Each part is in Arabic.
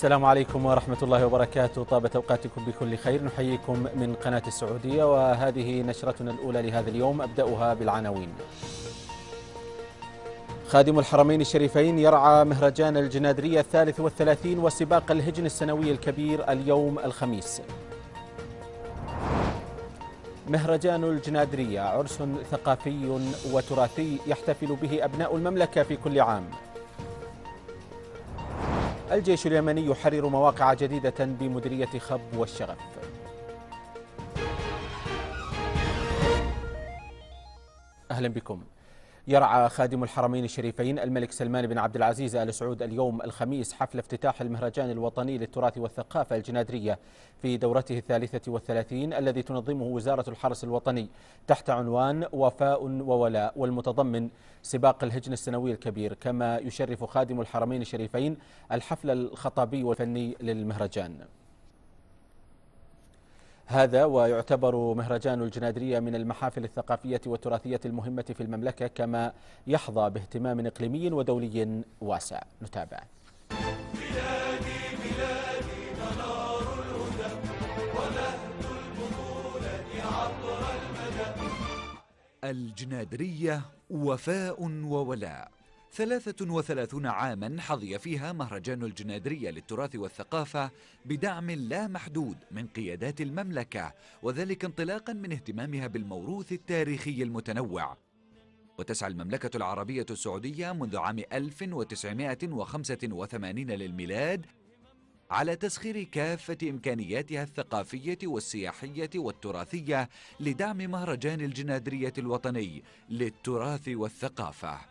السلام عليكم ورحمة الله وبركاته طابت أوقاتكم بكل خير نحييكم من قناة السعودية وهذه نشرتنا الأولى لهذا اليوم أبدأها بالعناوين خادم الحرمين الشريفين يرعى مهرجان الجنادرية الثالث والثلاثين وسباق الهجن السنوي الكبير اليوم الخميس مهرجان الجنادرية عرس ثقافي وتراثي يحتفل به أبناء المملكة في كل عام الجيش اليمني يحرر مواقع جديدة بمديرية خب والشغف أهلا بكم يرعى خادم الحرمين الشريفين الملك سلمان بن عبد العزيز ال سعود اليوم الخميس حفل افتتاح المهرجان الوطني للتراث والثقافه الجنادريه في دورته الثالثه والثلاثين الذي تنظمه وزاره الحرس الوطني تحت عنوان وفاء وولاء والمتضمن سباق الهجن السنوي الكبير كما يشرف خادم الحرمين الشريفين الحفل الخطابي والفني للمهرجان هذا ويعتبر مهرجان الجنادرية من المحافل الثقافية والتراثية المهمة في المملكة كما يحظى باهتمام إقليمي ودولي واسع نتابع الجنادرية وفاء وولاء 33 عاما حظي فيها مهرجان الجنادرية للتراث والثقافة بدعم لا محدود من قيادات المملكة وذلك انطلاقا من اهتمامها بالموروث التاريخي المتنوع وتسعى المملكة العربية السعودية منذ عام 1985 للميلاد على تسخير كافة إمكانياتها الثقافية والسياحية والتراثية لدعم مهرجان الجنادرية الوطني للتراث والثقافة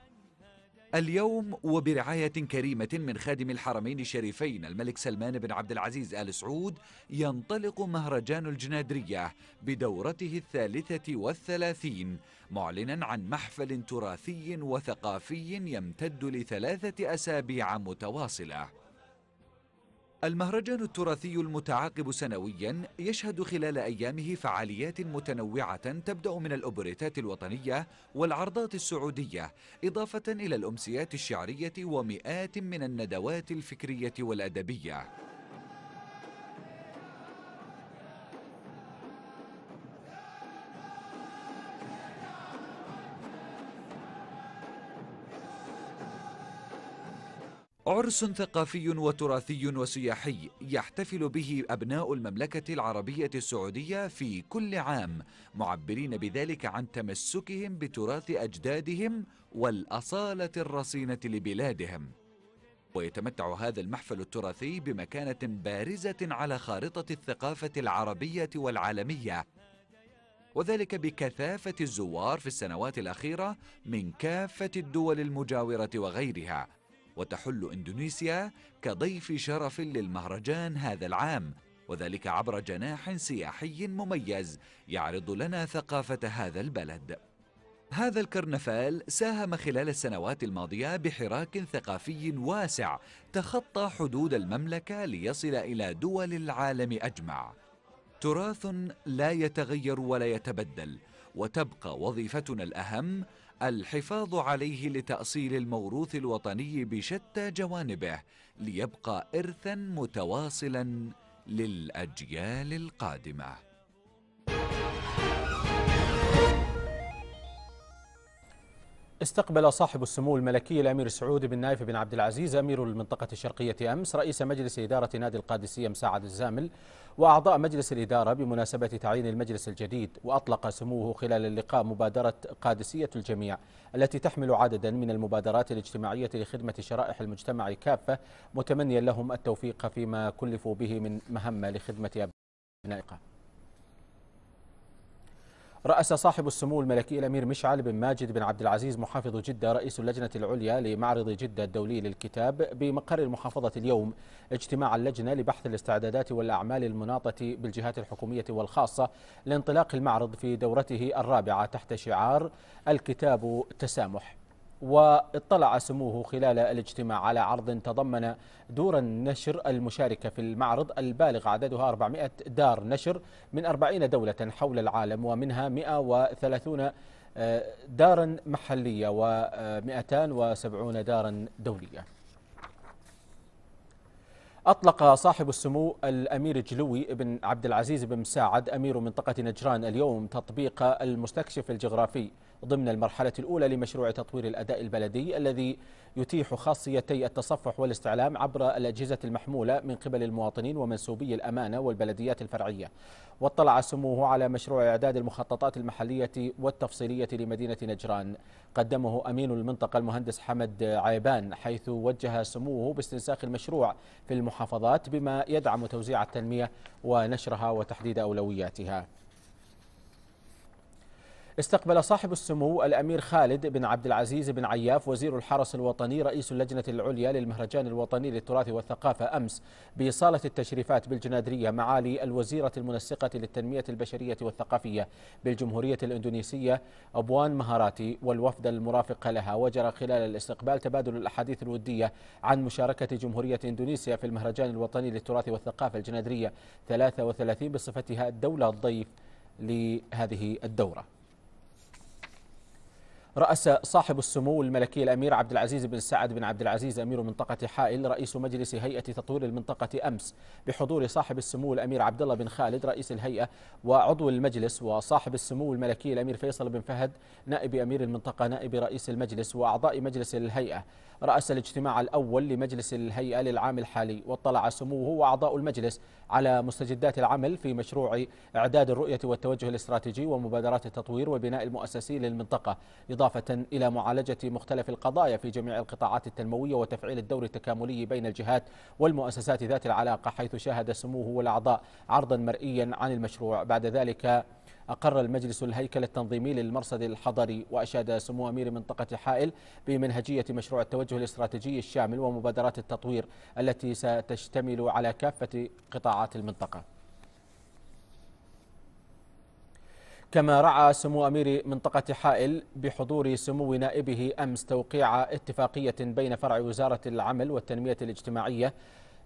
اليوم وبرعاية كريمة من خادم الحرمين الشريفين الملك سلمان بن عبد العزيز آل سعود ينطلق مهرجان الجنادرية بدورته الثالثة والثلاثين معلنا عن محفل تراثي وثقافي يمتد لثلاثة أسابيع متواصلة المهرجان التراثي المتعاقب سنويا يشهد خلال أيامه فعاليات متنوعة تبدأ من الأوبريتات الوطنية والعرضات السعودية إضافة إلى الأمسيات الشعرية ومئات من الندوات الفكرية والأدبية عرس ثقافي وتراثي وسياحي يحتفل به أبناء المملكة العربية السعودية في كل عام معبرين بذلك عن تمسكهم بتراث أجدادهم والأصالة الرصينة لبلادهم ويتمتع هذا المحفل التراثي بمكانة بارزة على خارطة الثقافة العربية والعالمية وذلك بكثافة الزوار في السنوات الأخيرة من كافة الدول المجاورة وغيرها وتحل إندونيسيا كضيف شرف للمهرجان هذا العام وذلك عبر جناح سياحي مميز يعرض لنا ثقافة هذا البلد هذا الكرنفال ساهم خلال السنوات الماضية بحراك ثقافي واسع تخطى حدود المملكة ليصل إلى دول العالم أجمع تراث لا يتغير ولا يتبدل وتبقى وظيفتنا الأهم الحفاظ عليه لتأصيل الموروث الوطني بشتى جوانبه ليبقى إرثا متواصلا للأجيال القادمة استقبل صاحب السمو الملكي الامير سعود بن نايف بن عبد العزيز امير المنطقه الشرقيه امس رئيس مجلس اداره نادي القادسيه مساعد الزامل واعضاء مجلس الاداره بمناسبه تعيين المجلس الجديد واطلق سموه خلال اللقاء مبادره قادسيه الجميع التي تحمل عددا من المبادرات الاجتماعيه لخدمه شرائح المجتمع كافه متمنيا لهم التوفيق فيما كلفوا به من مهمه لخدمه ابنائهم رأس صاحب السمو الملكي الأمير مشعل بن ماجد بن عبد العزيز محافظ جدة رئيس اللجنة العليا لمعرض جدة الدولي للكتاب بمقر المحافظة اليوم اجتماع اللجنة لبحث الاستعدادات والأعمال المناطة بالجهات الحكومية والخاصة لانطلاق المعرض في دورته الرابعة تحت شعار الكتاب تسامح واطلع سموه خلال الاجتماع على عرض تضمن دور النشر المشاركة في المعرض البالغ عددها 400 دار نشر من 40 دولة حول العالم ومنها 130 آه، دارا محلية و270 دارا دولية أطلق صاحب السمو الأمير جلوي بن عبد العزيز بن مساعد أمير منطقة نجران اليوم تطبيق المستكشف الجغرافي ضمن المرحلة الأولى لمشروع تطوير الأداء البلدي الذي يتيح خاصيتي التصفح والاستعلام عبر الأجهزة المحمولة من قبل المواطنين ومنسوبي الأمانة والبلديات الفرعية واطلع سموه على مشروع إعداد المخططات المحلية والتفصيلية لمدينة نجران قدمه أمين المنطقة المهندس حمد عيبان حيث وجه سموه باستنساخ المشروع في المحافظات بما يدعم توزيع التنمية ونشرها وتحديد أولوياتها استقبل صاحب السمو الأمير خالد بن عبد العزيز بن عياف وزير الحرس الوطني رئيس اللجنة العليا للمهرجان الوطني للتراث والثقافة أمس بصالة التشريفات بالجنادرية معالي الوزيرة المنسقة للتنمية البشرية والثقافية بالجمهورية الإندونيسية أبوان مهاراتي والوفد المرافق لها وجرى خلال الاستقبال تبادل الأحاديث الودية عن مشاركة جمهورية إندونيسيا في المهرجان الوطني للتراث والثقافة الجنادرية 33 بصفتها الدولة الضيف لهذه الدورة رأس صاحب السمو الملكي الأمير عبد العزيز بن سعد بن عبد العزيز أمير منطقة حائل رئيس مجلس هيئة تطوير المنطقة أمس بحضور صاحب السمو الأمير عبد الله بن خالد رئيس الهيئة وعضو المجلس وصاحب السمو الملكي الأمير فيصل بن فهد نائب أمير المنطقة نائب رئيس المجلس وأعضاء مجلس الهيئة رأس الاجتماع الأول لمجلس الهيئة للعام الحالي واطلع سموه وأعضاء المجلس على مستجدات العمل في مشروع إعداد الرؤية والتوجه الاستراتيجي ومبادرات التطوير وبناء المؤسسي للمنطقة إضافة إلى معالجة مختلف القضايا في جميع القطاعات التنموية وتفعيل الدور التكاملي بين الجهات والمؤسسات ذات العلاقة حيث شاهد سموه والأعضاء عرضا مرئيا عن المشروع بعد ذلك أقر المجلس الهيكل التنظيمي للمرصد الحضري وأشاد سمو أمير منطقة حائل بمنهجية مشروع التوجه الاستراتيجي الشامل ومبادرات التطوير التي ستشتمل على كافة قطاعات المنطقة كما رعى سمو أمير منطقة حائل بحضور سمو نائبه أمس توقيع اتفاقية بين فرع وزارة العمل والتنمية الاجتماعية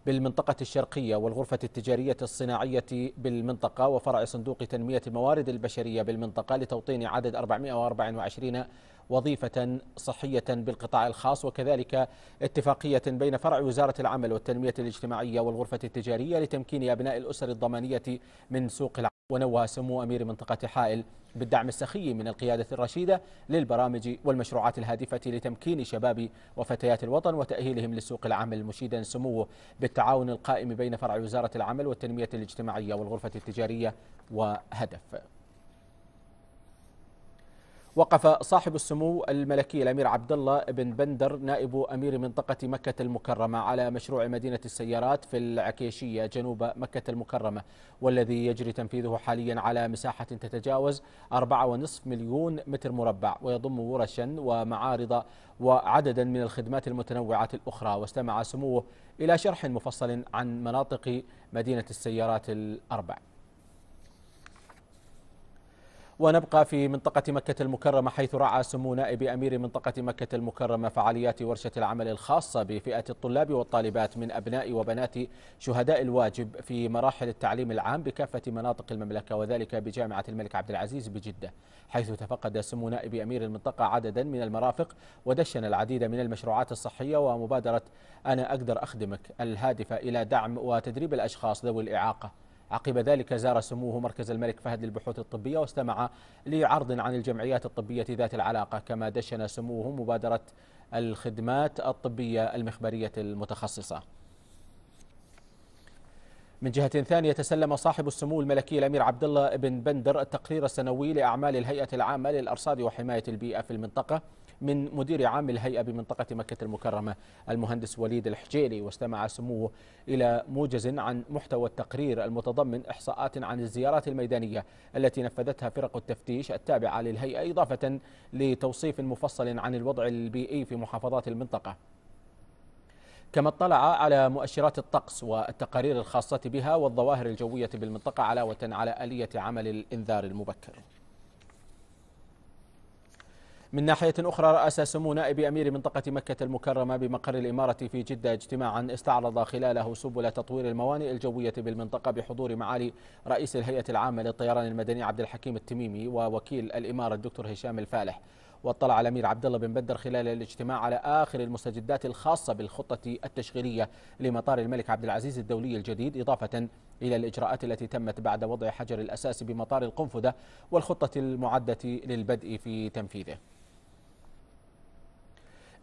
بالمنطقة الشرقية والغرفة التجارية الصناعية بالمنطقة وفرع صندوق تنمية الموارد البشرية بالمنطقة لتوطين عدد 424 وظيفة صحية بالقطاع الخاص وكذلك اتفاقية بين فرع وزارة العمل والتنمية الاجتماعية والغرفة التجارية لتمكين أبناء الأسر الضمانية من سوق العمل ونوه سمو أمير منطقة حائل بالدعم السخي من القيادة الرشيدة للبرامج والمشروعات الهادفة لتمكين شباب وفتيات الوطن وتأهيلهم لسوق العمل مشيدا سموه بالتعاون القائم بين فرع وزارة العمل والتنمية الاجتماعية والغرفة التجارية وهدف وقف صاحب السمو الملكي الامير عبد الله بن بندر نائب امير منطقه مكه المكرمه على مشروع مدينه السيارات في العكيشيه جنوب مكه المكرمه والذي يجري تنفيذه حاليا على مساحه تتجاوز 4.5 مليون متر مربع ويضم ورشا ومعارض وعددا من الخدمات المتنوعه الاخرى واستمع سموه الى شرح مفصل عن مناطق مدينه السيارات الاربع ونبقى في منطقة مكة المكرمة حيث رعى سمو نائب أمير منطقة مكة المكرمة فعاليات ورشة العمل الخاصة بفئة الطلاب والطالبات من أبناء وبنات شهداء الواجب في مراحل التعليم العام بكافة مناطق المملكة وذلك بجامعة الملك عبد العزيز بجدة حيث تفقد سمو نائب أمير المنطقة عددا من المرافق ودشن العديد من المشروعات الصحية ومبادرة أنا أقدر أخدمك الهادفة إلى دعم وتدريب الأشخاص ذوي الإعاقة عقب ذلك زار سموه مركز الملك فهد للبحوث الطبية واستمع لعرض عن الجمعيات الطبية ذات العلاقة كما دشن سموه مبادرة الخدمات الطبية المخبرية المتخصصة من جهة ثانية تسلم صاحب السمو الملكي الأمير عبد الله بن بندر التقرير السنوي لأعمال الهيئة العامة للأرصاد وحماية البيئة في المنطقة من مدير عام الهيئة بمنطقة مكة المكرمة المهندس وليد الحجيلي واستمع سموه إلى موجز عن محتوى التقرير المتضمن إحصاءات عن الزيارات الميدانية التي نفذتها فرق التفتيش التابعة للهيئة إضافة لتوصيف مفصل عن الوضع البيئي في محافظات المنطقة كما اطلع على مؤشرات الطقس والتقارير الخاصة بها والظواهر الجوية بالمنطقة علاوة على آلية عمل الإنذار المبكر من ناحية أخرى رأس سمو نائب أمير منطقة مكة المكرمة بمقر الإمارة في جدة اجتماعا استعرض خلاله سبل تطوير الموانئ الجوية بالمنطقة بحضور معالي رئيس الهيئة العامة للطيران المدني عبد الحكيم التميمي ووكيل الإمارة الدكتور هشام الفالح واطلع الامير عبد الله بن بدر خلال الاجتماع على اخر المستجدات الخاصه بالخطه التشغيليه لمطار الملك عبد العزيز الدولي الجديد اضافه الى الاجراءات التي تمت بعد وضع حجر الاساس بمطار القنفذه والخطه المعده للبدء في تنفيذه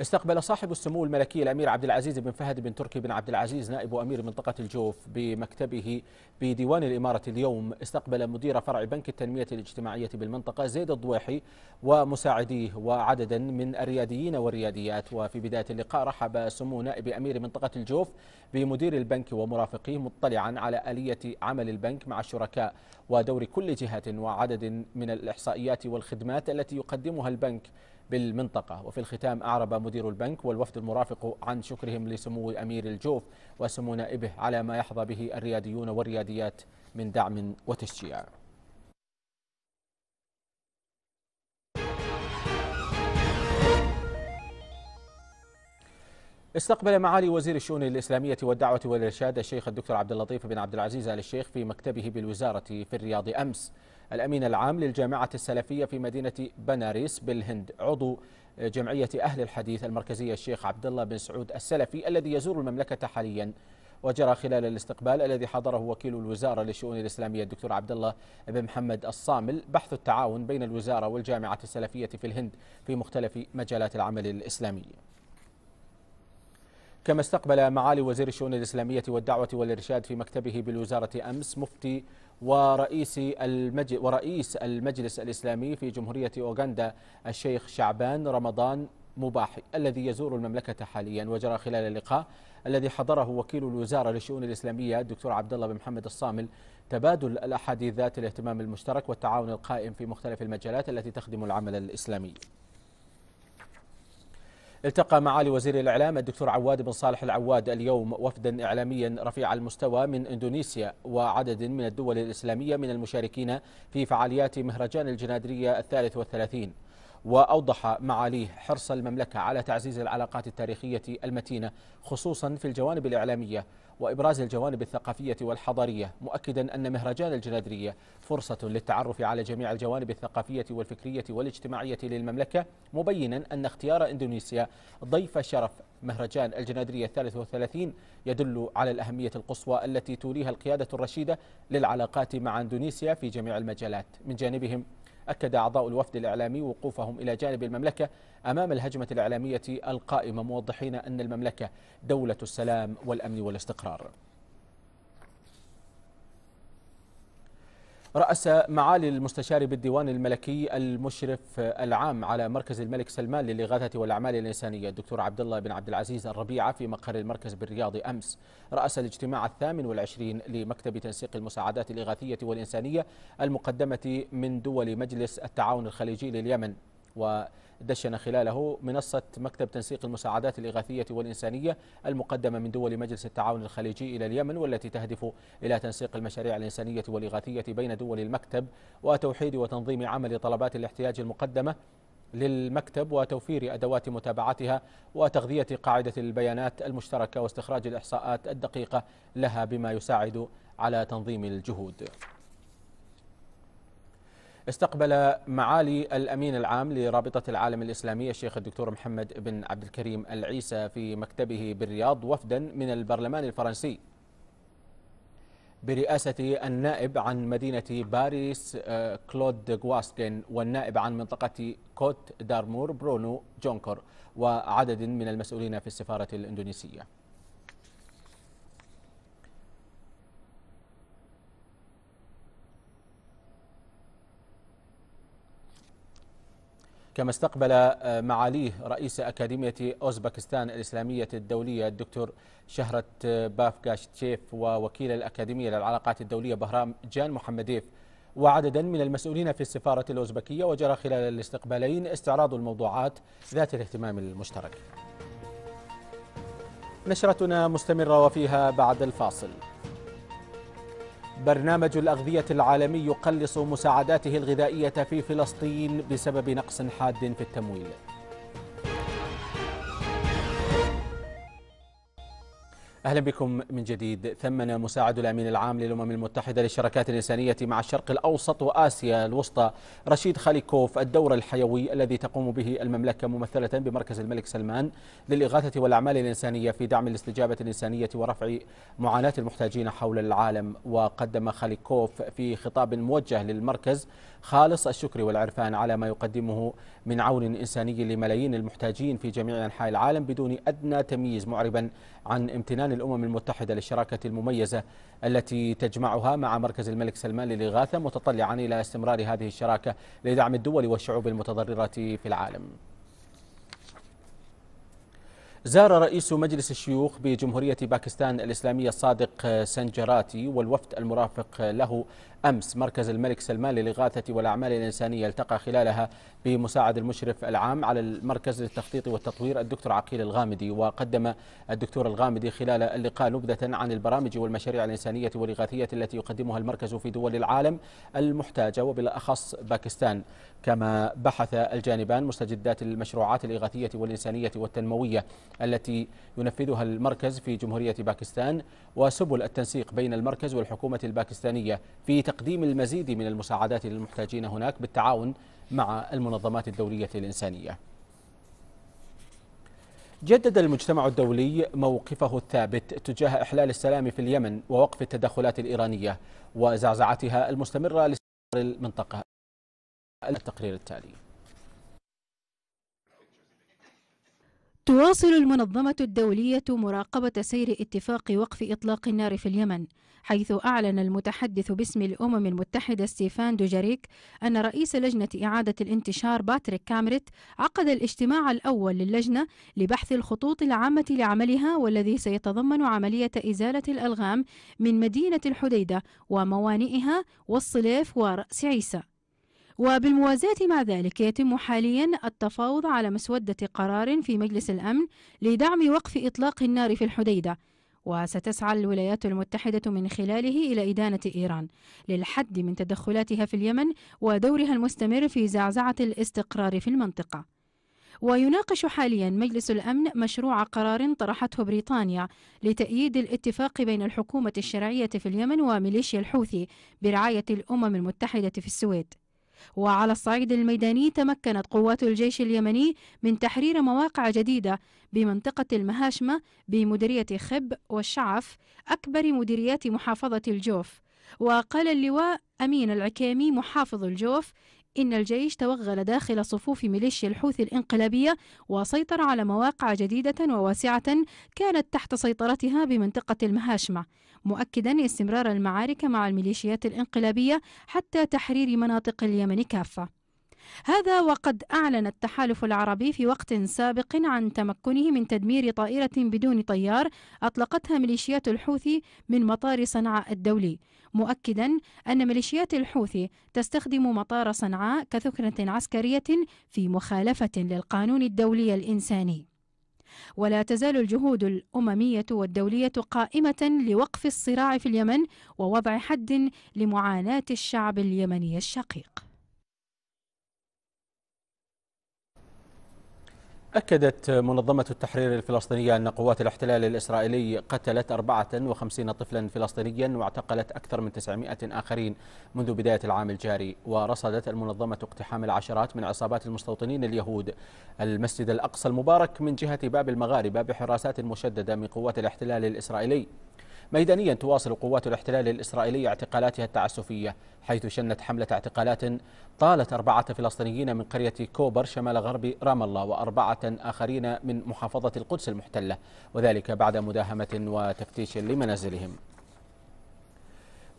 استقبل صاحب السمو الملكي الامير عبد العزيز بن فهد بن تركي بن عبد العزيز نائب امير منطقه الجوف بمكتبه بديوان الاماره اليوم استقبل مدير فرع بنك التنميه الاجتماعيه بالمنطقه زيد الضويحي ومساعديه وعددا من الرياديين والرياديات وفي بدايه اللقاء رحب سمو نائب امير منطقه الجوف بمدير البنك ومرافقيه مطلعا على اليه عمل البنك مع الشركاء ودور كل جهه وعدد من الاحصائيات والخدمات التي يقدمها البنك بالمنطقة وفي الختام أعرب مدير البنك والوفد المرافق عن شكرهم لسمو أمير الجوف وسمو نائبه على ما يحظى به الرياديون والرياديات من دعم وتشجيع استقبل معالي وزير الشؤون الإسلامية والدعوة والإرشاد الشيخ الدكتور عبد اللطيف بن عبد العزيز آل الشيخ في مكتبه بالوزارة في الرياض أمس الأمين العام للجامعة السلفية في مدينة بناريس بالهند عضو جمعية أهل الحديث المركزية الشيخ عبد الله بن سعود السلفي الذي يزور المملكة حاليا وجرى خلال الاستقبال الذي حضره وكيل الوزارة للشؤون الإسلامية الدكتور عبد الله بن محمد الصامل بحث التعاون بين الوزارة والجامعة السلفية في الهند في مختلف مجالات العمل الإسلامي كما استقبل معالي وزير الشؤون الإسلامية والدعوة والإرشاد في مكتبه بالوزارة أمس مفتي ورئيس المجلس ورئيس المجلس الإسلامي في جمهورية أوغندا الشيخ شعبان رمضان مباحي الذي يزور المملكة حاليا وجرى خلال اللقاء الذي حضره وكيل الوزارة للشؤون الإسلامية الدكتور عبد الله بن محمد الصامل تبادل الأحاديث ذات الاهتمام المشترك والتعاون القائم في مختلف المجالات التي تخدم العمل الإسلامي التقى معالي وزير الإعلام الدكتور عواد بن صالح العواد اليوم وفدا إعلاميا رفيع المستوى من إندونيسيا وعدد من الدول الإسلامية من المشاركين في فعاليات مهرجان الجنادرية الثالث والثلاثين وأوضح معاليه حرص المملكة على تعزيز العلاقات التاريخية المتينة خصوصا في الجوانب الإعلامية وإبراز الجوانب الثقافية والحضارية مؤكدا أن مهرجان الجنادرية فرصة للتعرف على جميع الجوانب الثقافية والفكرية والاجتماعية للمملكة مبينا أن اختيار إندونيسيا ضيف شرف مهرجان الجنادرية 33 يدل على الأهمية القصوى التي توليها القيادة الرشيدة للعلاقات مع إندونيسيا في جميع المجالات من جانبهم أكد أعضاء الوفد الإعلامي وقوفهم إلى جانب المملكة أمام الهجمة الإعلامية القائمة موضحين أن المملكة دولة السلام والأمن والاستقرار رأس معالي المستشار بالديوان الملكي المشرف العام على مركز الملك سلمان للإغاثة والأعمال الإنسانية الدكتور عبد الله بن عبد العزيز الربيعة في مقر المركز بالرياض أمس رأس الاجتماع الثامن والعشرين لمكتب تنسيق المساعدات الإغاثية والإنسانية المقدمة من دول مجلس التعاون الخليجي لليمن ودشن خلاله منصة مكتب تنسيق المساعدات الإغاثية والإنسانية المقدمة من دول مجلس التعاون الخليجي إلى اليمن والتي تهدف إلى تنسيق المشاريع الإنسانية والإغاثية بين دول المكتب وتوحيد وتنظيم عمل طلبات الاحتياج المقدمة للمكتب وتوفير أدوات متابعتها وتغذية قاعدة البيانات المشتركة واستخراج الإحصاءات الدقيقة لها بما يساعد على تنظيم الجهود استقبل معالي الامين العام لرابطه العالم الاسلامي الشيخ الدكتور محمد بن عبد الكريم العيسى في مكتبه بالرياض وفدا من البرلمان الفرنسي برئاسة النائب عن مدينة باريس آه، كلود غواسكن والنائب عن منطقة كوت دارمور برونو جونكر وعدد من المسؤولين في السفارة الإندونيسية كما استقبل آه، معاليه رئيس أكاديمية أوزبكستان الإسلامية الدولية الدكتور شهرة آه، تشيف ووكيل الأكاديمية للعلاقات الدولية بهرام جان محمديف وعددا من المسؤولين في السفارة الأوزبكية وجرى خلال الاستقبالين استعراض الموضوعات ذات الاهتمام المشترك نشرتنا مستمرة وفيها بعد الفاصل برنامج الأغذية العالمي يقلص مساعداته الغذائية في فلسطين بسبب نقص حاد في التمويل أهلا بكم من جديد ثمن مساعد الأمين العام للأمم المتحدة للشراكات الإنسانية مع الشرق الأوسط وآسيا الوسطى رشيد خاليكوف الدور الحيوي الذي تقوم به المملكة ممثلة بمركز الملك سلمان للإغاثة والأعمال الإنسانية في دعم الاستجابة الإنسانية ورفع معاناة المحتاجين حول العالم وقدم خاليكوف في خطاب موجه للمركز خالص الشكر والعرفان على ما يقدمه من عون إنساني لملايين المحتاجين في جميع أنحاء العالم بدون أدنى تمييز معربا عن امتنان الأمم المتحدة للشراكة المميزة التي تجمعها مع مركز الملك سلمان للإغاثة متطلعا إلى استمرار هذه الشراكة لدعم الدول والشعوب المتضررة في العالم زار رئيس مجلس الشيوخ بجمهورية باكستان الإسلامية الصادق سنجراتي والوفد المرافق له أمس مركز الملك سلمان للإغاثة والأعمال الإنسانية التقى خلالها بمساعد المشرف العام على المركز للتخطيط والتطوير الدكتور عقيل الغامدي وقدم الدكتور الغامدي خلال اللقاء نبذة عن البرامج والمشاريع الإنسانية والإغاثية التي يقدمها المركز في دول العالم المحتاجة وبالأخص باكستان كما بحث الجانبان مستجدات المشروعات الإغاثية والإنسانية والتنموية التي ينفذها المركز في جمهورية باكستان وسبل التنسيق بين المركز والحكومة الباكستانية في تقديم المزيد من المساعدات للمحتاجين هناك بالتعاون مع المنظمات الدولية الإنسانية جدد المجتمع الدولي موقفه الثابت تجاه إحلال السلام في اليمن ووقف التدخلات الإيرانية وزعزعتها المستمرة لسفر المنطقة التقرير التالي تواصل المنظمة الدولية مراقبة سير اتفاق وقف إطلاق النار في اليمن حيث أعلن المتحدث باسم الأمم المتحدة ستيفان دوجاريك أن رئيس لجنة إعادة الانتشار باتريك كامريت عقد الاجتماع الأول للجنة لبحث الخطوط العامة لعملها والذي سيتضمن عملية إزالة الألغام من مدينة الحديدة وموانئها والصليف ورأس عيسى وبالموازاة مع ذلك يتم حاليا التفاوض على مسودة قرار في مجلس الأمن لدعم وقف إطلاق النار في الحديدة وستسعى الولايات المتحدة من خلاله إلى إدانة إيران للحد من تدخلاتها في اليمن ودورها المستمر في زعزعة الاستقرار في المنطقة ويناقش حاليا مجلس الأمن مشروع قرار طرحته بريطانيا لتأييد الاتفاق بين الحكومة الشرعية في اليمن وميليشيا الحوثي برعاية الأمم المتحدة في السويد وعلى الصعيد الميداني تمكنت قوات الجيش اليمني من تحرير مواقع جديدة بمنطقة المهاشمة بمديرية خب والشعف أكبر مديريات محافظة الجوف وقال اللواء أمين العكيمي محافظ الجوف إن الجيش توغل داخل صفوف ميليشيا الحوثي الإنقلابية وسيطر على مواقع جديدة وواسعة كانت تحت سيطرتها بمنطقة المهاشمة مؤكدا استمرار المعارك مع الميليشيات الإنقلابية حتى تحرير مناطق اليمن كافة هذا وقد أعلن التحالف العربي في وقت سابق عن تمكنه من تدمير طائرة بدون طيار أطلقتها ميليشيات الحوثي من مطار صنعاء الدولي مؤكدا أن ميليشيات الحوثي تستخدم مطار صنعاء كثكنة عسكرية في مخالفة للقانون الدولي الإنساني ولا تزال الجهود الأممية والدولية قائمة لوقف الصراع في اليمن ووضع حد لمعاناة الشعب اليمني الشقيق أكدت منظمة التحرير الفلسطينية أن قوات الاحتلال الإسرائيلي قتلت 54 طفلا فلسطينيا واعتقلت أكثر من 900 آخرين منذ بداية العام الجاري ورصدت المنظمة اقتحام العشرات من عصابات المستوطنين اليهود المسجد الأقصى المبارك من جهة باب المغاربة بحراسات مشددة من قوات الاحتلال الإسرائيلي ميدانيا تواصل قوات الاحتلال الإسرائيلي اعتقالاتها التعسفية حيث شنت حملة اعتقالات طالت أربعة فلسطينيين من قرية كوبر شمال غرب رام الله وأربعة آخرين من محافظة القدس المحتلة وذلك بعد مداهمة وتفتيش لمنازلهم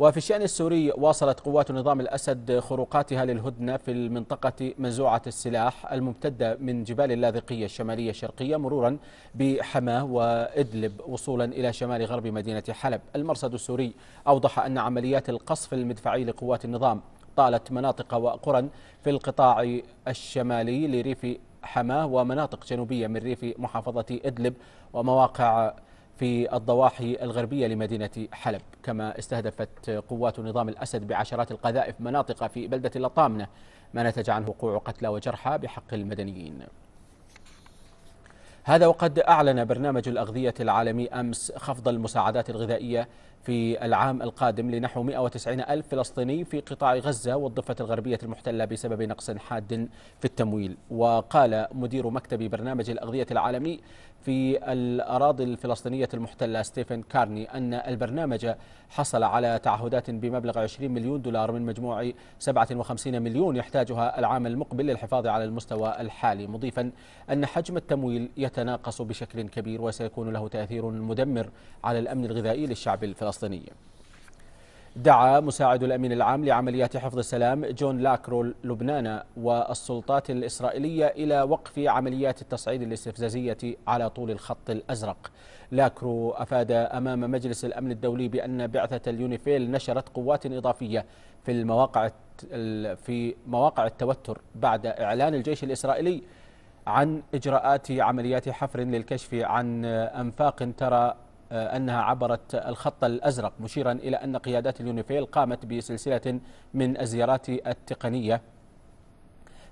وفي الشأن السوري واصلت قوات نظام الأسد خروقاتها للهدنة في المنطقة منزوعة السلاح الممتدة من جبال اللاذقية الشمالية الشرقية مرورا بحماة وإدلب وصولا إلى شمال غرب مدينة حلب المرصد السوري أوضح أن عمليات القصف المدفعي لقوات النظام طالت مناطق وقرى في القطاع الشمالي لريف حماه ومناطق جنوبية من ريف محافظة إدلب ومواقع في الضواحي الغربية لمدينة حلب كما استهدفت قوات نظام الأسد بعشرات القذائف مناطق في بلدة لطامنة ما نتج عنه وقوع قتلى وجرحى بحق المدنيين هذا وقد أعلن برنامج الأغذية العالمي أمس خفض المساعدات الغذائية في العام القادم لنحو 190 ألف فلسطيني في قطاع غزة والضفة الغربية المحتلة بسبب نقص حاد في التمويل وقال مدير مكتب برنامج الأغذية العالمي في الأراضي الفلسطينية المحتلة ستيفن كارني أن البرنامج حصل على تعهدات بمبلغ 20 مليون دولار من مجموع 57 مليون يحتاجها العام المقبل للحفاظ على المستوى الحالي مضيفا أن حجم التمويل يتناقص بشكل كبير وسيكون له تأثير مدمر على الأمن الغذائي للشعب الفلسطيني دعا مساعد الأمين العام لعمليات حفظ السلام جون لاكرو لبنان والسلطات الإسرائيلية إلى وقف عمليات التصعيد الاستفزازية على طول الخط الأزرق لاكرو أفاد أمام مجلس الأمن الدولي بأن بعثة اليونيفيل نشرت قوات إضافية في المواقع في مواقع التوتر بعد إعلان الجيش الإسرائيلي عن إجراءات عمليات حفر للكشف عن أنفاق ترى آه، أنها عبرت الخط الأزرق مشيرا إلى أن قيادات اليونيفيل قامت بسلسلة من الزيارات التقنية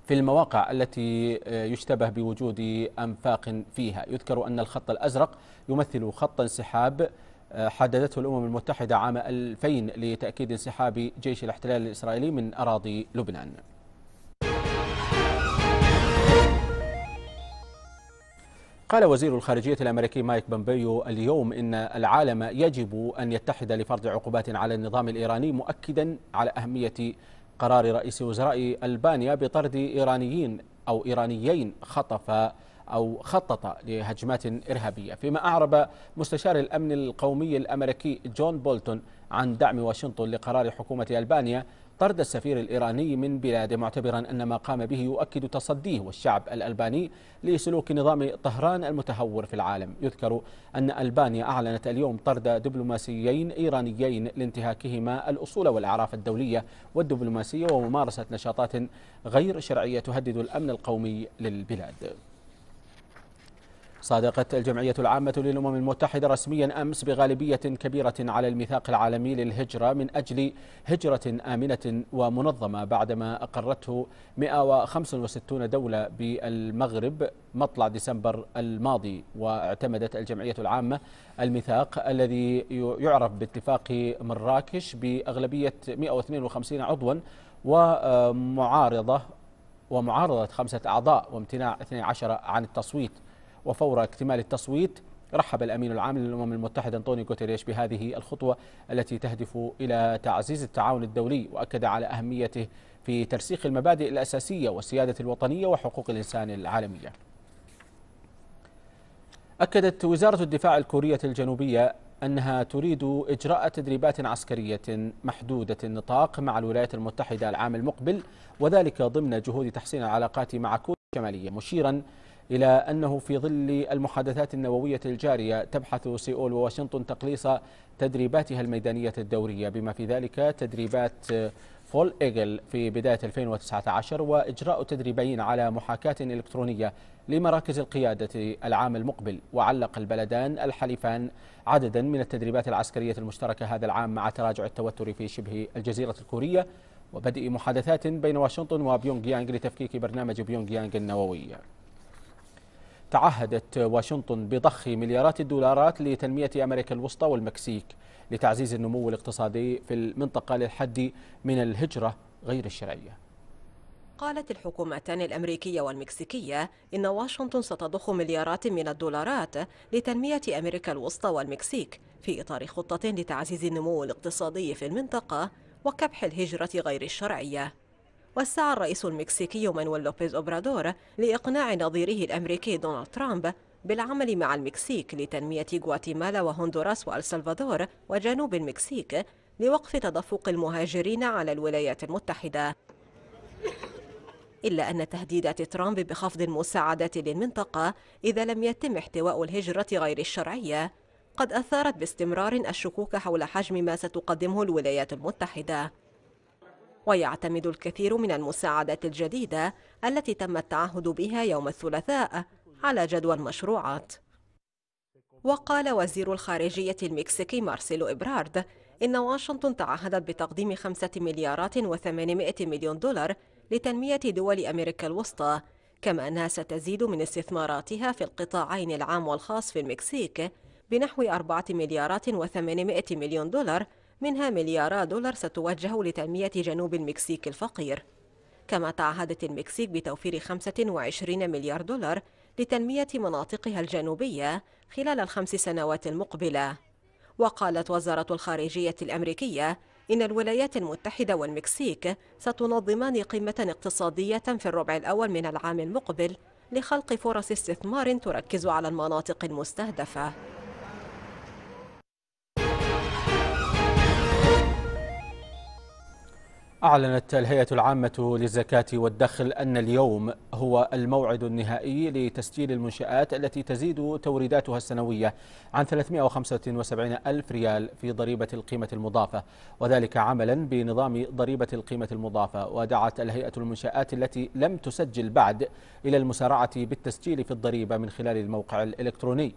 في المواقع التي آه، يشتبه بوجود أنفاق فيها يذكر أن الخط الأزرق يمثل خط انسحاب آه، حددته الأمم المتحدة عام 2000 لتأكيد انسحاب جيش الاحتلال الإسرائيلي من أراضي لبنان قال وزير الخارجية الأمريكي مايك بامبيو اليوم إن العالم يجب أن يتحد لفرض عقوبات على النظام الإيراني مؤكدا على أهمية قرار رئيس وزراء ألبانيا بطرد إيرانيين أو إيرانيين خطف أو خطط لهجمات إرهابية فيما أعرب مستشار الأمن القومي الأمريكي جون بولتون عن دعم واشنطن لقرار حكومة ألبانيا طرد السفير الإيراني من بلاده معتبرا أن ما قام به يؤكد تصديه والشعب الألباني لسلوك نظام طهران المتهور في العالم يذكر أن ألبانيا أعلنت اليوم طرد دبلوماسيين إيرانيين لانتهاكهما الأصول والأعراف الدولية والدبلوماسية وممارسة نشاطات غير شرعية تهدد الأمن القومي للبلاد صادقت الجمعية العامة للأمم المتحدة رسميا أمس بغالبية كبيرة على الميثاق العالمي للهجرة من أجل هجرة آمنة ومنظمة بعدما أقرته 165 دولة بالمغرب مطلع ديسمبر الماضي واعتمدت الجمعية العامة الميثاق الذي يعرف باتفاق مراكش بأغلبية 152 عضوا ومعارضة ومعارضة خمسة أعضاء وامتناع 12 عن التصويت وفور اكتمال التصويت رحب الامين العام للامم المتحده انطونيو غوتيريش بهذه الخطوه التي تهدف الى تعزيز التعاون الدولي واكد على اهميته في ترسيخ المبادئ الاساسيه والسياده الوطنيه وحقوق الانسان العالميه. اكدت وزاره الدفاع الكوريه الجنوبيه انها تريد اجراء تدريبات عسكريه محدوده النطاق مع الولايات المتحده العام المقبل وذلك ضمن جهود تحسين العلاقات مع كوريا الشماليه مشيرا إلى أنه في ظل المحادثات النووية الجارية تبحث سيول وواشنطن تقليص تدريباتها الميدانية الدورية بما في ذلك تدريبات فول إيجل في بداية 2019 وإجراء تدريبين على محاكاة إلكترونية لمراكز القيادة العام المقبل وعلق البلدان الحليفان عددا من التدريبات العسكرية المشتركة هذا العام مع تراجع التوتر في شبه الجزيرة الكورية وبدء محادثات بين واشنطن وبيونغ يانغ لتفكيك برنامج بيونغ يانغ النووي تعهدت واشنطن بضخ مليارات الدولارات لتنمية أمريكا الوسطى والمكسيك لتعزيز النمو الاقتصادي في المنطقة للحد من الهجرة غير الشرعية قالت الحكومتان الأمريكية والمكسيكية إن واشنطن ستضخ مليارات من الدولارات لتنمية أمريكا الوسطى والمكسيك في إطار خطة لتعزيز النمو الاقتصادي في المنطقة وكبح الهجرة غير الشرعية وسع الرئيس المكسيكي مانويل لوبيز أوبرادور لإقناع نظيره الأمريكي دونالد ترامب بالعمل مع المكسيك لتنمية غواتيمالا وهندوراس والسلفادور وجنوب المكسيك لوقف تدفق المهاجرين على الولايات المتحدة إلا أن تهديدات ترامب بخفض المساعدات للمنطقة إذا لم يتم احتواء الهجرة غير الشرعية قد أثارت باستمرار الشكوك حول حجم ما ستقدمه الولايات المتحدة ويعتمد الكثير من المساعدات الجديدة التي تم التعهد بها يوم الثلاثاء على جدوى المشروعات وقال وزير الخارجية المكسيكي مارسيلو إبرارد إن واشنطن تعهدت بتقديم خمسة مليارات وثمانمائة مليون دولار لتنمية دول أمريكا الوسطى كما أنها ستزيد من استثماراتها في القطاعين العام والخاص في المكسيك بنحو أربعة مليارات وثمانمائة مليون دولار منها مليارا دولار ستوجه لتنمية جنوب المكسيك الفقير كما تعهدت المكسيك بتوفير 25 مليار دولار لتنمية مناطقها الجنوبية خلال الخمس سنوات المقبلة وقالت وزارة الخارجية الأمريكية إن الولايات المتحدة والمكسيك ستنظمان قمة اقتصادية في الربع الأول من العام المقبل لخلق فرص استثمار تركز على المناطق المستهدفة أعلنت الهيئة العامة للزكاة والدخل أن اليوم هو الموعد النهائي لتسجيل المنشآت التي تزيد توريداتها السنوية عن 375 ألف ريال في ضريبة القيمة المضافة وذلك عملا بنظام ضريبة القيمة المضافة ودعت الهيئة المنشآت التي لم تسجل بعد إلى المسارعة بالتسجيل في الضريبة من خلال الموقع الإلكتروني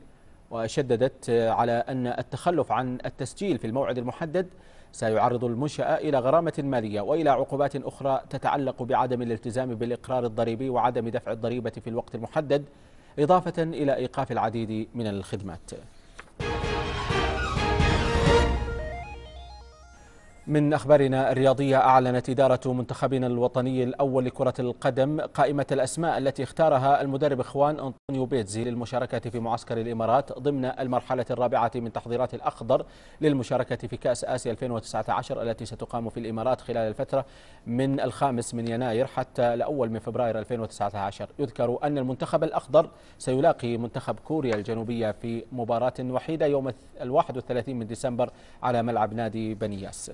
وشددت على أن التخلف عن التسجيل في الموعد المحدد سيعرض المنشأة إلى غرامة مالية وإلى عقوبات أخرى تتعلق بعدم الالتزام بالإقرار الضريبي وعدم دفع الضريبة في الوقت المحدد إضافة إلى إيقاف العديد من الخدمات من أخبارنا الرياضية أعلنت إدارة منتخبنا الوطني الأول لكرة القدم قائمة الأسماء التي اختارها المدرب إخوان أنطونيو بيتزي للمشاركة في معسكر الإمارات ضمن المرحلة الرابعة من تحضيرات الأخضر للمشاركة في كأس آسيا 2019 التي ستقام في الإمارات خلال الفترة من الخامس من يناير حتى الأول من فبراير 2019 يذكر أن المنتخب الأخضر سيلاقي منتخب كوريا الجنوبية في مباراة وحيدة يوم 31 من ديسمبر على ملعب نادي بنياس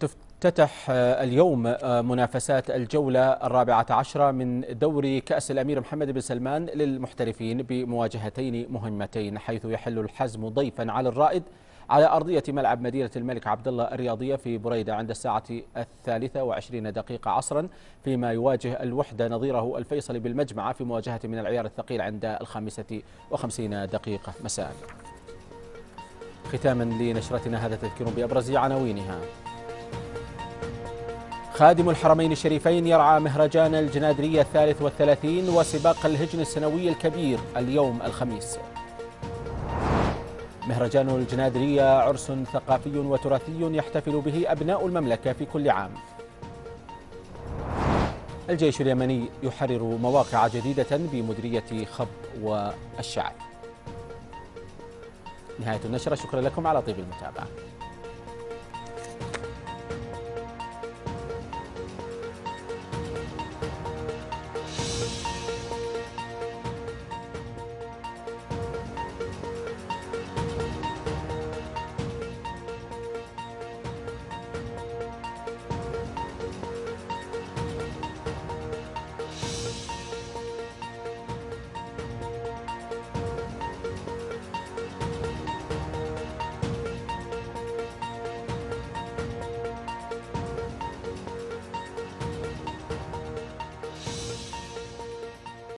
تفتتح آه، اليوم آه، منافسات الجولة الرابعة عشرة من دوري كأس الأمير محمد بن سلمان للمحترفين بمواجهتين مهمتين حيث يحل الحزم ضيفا على الرائد على أرضية ملعب مدينة الملك عبد الله الرياضية في بريدة عند الساعة الثالثة وعشرين دقيقة عصرا فيما يواجه الوحدة نظيره الفيصلي بالمجمعة في مواجهة من العيار الثقيل عند الخامسة وخمسين دقيقة مساء ختاما لنشرتنا هذا تذكير بأبرز عناوينها خادم الحرمين الشريفين يرعى مهرجان الجنادرية الثالث والثلاثين وسباق الهجن السنوي الكبير اليوم الخميس مهرجان الجنادرية عرس ثقافي وتراثي يحتفل به أبناء المملكة في كل عام الجيش اليمني يحرر مواقع جديدة بمديرية خب والشعب نهاية النشرة شكرا لكم على طيب المتابعة